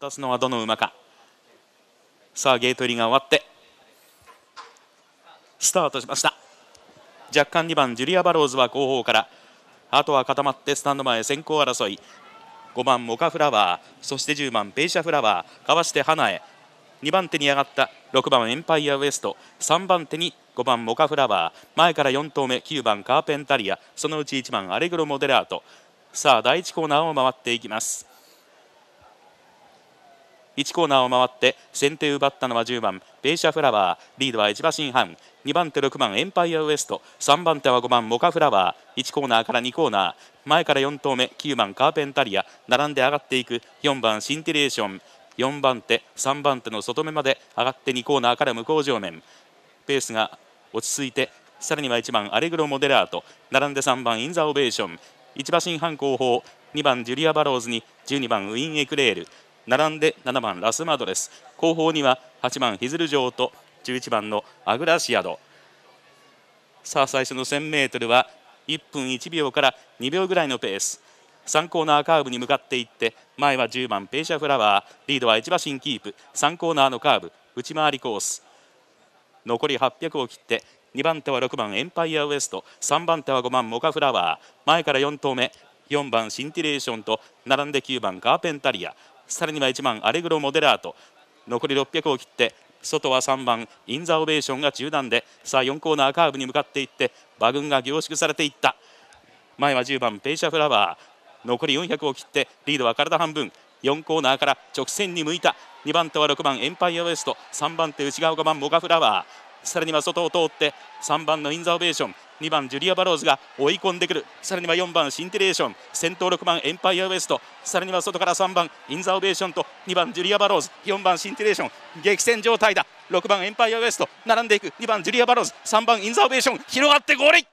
落すのはどの馬かさあゲート入りが終わってスタートしました若干2番ジュリア・バローズは後方からあとは固まってスタンド前先行争い5番モカフラワーそして10番ペイシャフラワーかわして花へ2番手に上がった6番エンパイアウエスト3番手に5番モカフラワー前から4投目9番カーペンタリアそのうち1番アレグロモデラートさあ第1コーナーを回っていきます1コーナーを回って先手を奪ったのは10番ベイシャフラワーリードは一馬真犯。2番手6番エンパイアウエスト3番手は5番モカフラワー1コーナーから2コーナー前から4投目9番カーペンタリア並んで上がっていく4番シンテレーション4番手3番手の外目まで上がって2コーナーから向こう上面ペースが落ち着いてさらには1番アレグロ・モデラート並んで3番インザ・オベーション1馬真犯後方2番ジュリア・バローズに12番ウィン・エクレール並んで7番ラスマドレス後方には8番ヒズル城と11番のアグラシアドさあ最初の 1000m は1分1秒から2秒ぐらいのペース3コーナーカーブに向かっていって前は10番ペーシャフラワーリードは1馬身キープ3コーナーのカーブ内回りコース残り800を切って2番手は6番エンパイアウエスト3番手は5番モカフラワー前から4投目4番シンティレーションと並んで9番カーペンタリアさらには1番アレグロ・モデラート残り600を切って外は3番インザオベーションが中段でさあ4コーナーカーブに向かっていって馬群が凝縮されていった前は10番ペイシャフラワー残り400を切ってリードは体半分4コーナーから直線に向いた2番手は6番エンパイアウエスト3番手内側5番モガフラワーさらには外を通って3番のインザオベーション2番ジュリア・バローズが追い込んでくるさらには4番シンテレーション先頭6番エンパイアウエストさらには外から3番インザオベーションと2番ジュリア・バローズ4番シンテレーション激戦状態だ6番エンパイアウエスト並んでいく2番ジュリア・バローズ3番インザオベーション広がってゴール